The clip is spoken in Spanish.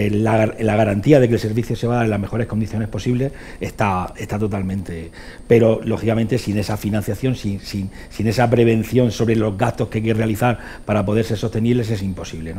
Eh, la, garantía de que el servicio se va a dar en las mejores condiciones posibles está, está totalmente. Pero, lógicamente, sin esa financiación, sin, sin, sin esa prevención sobre los gastos que hay que realizar para poder ser sostenibles, es imposible.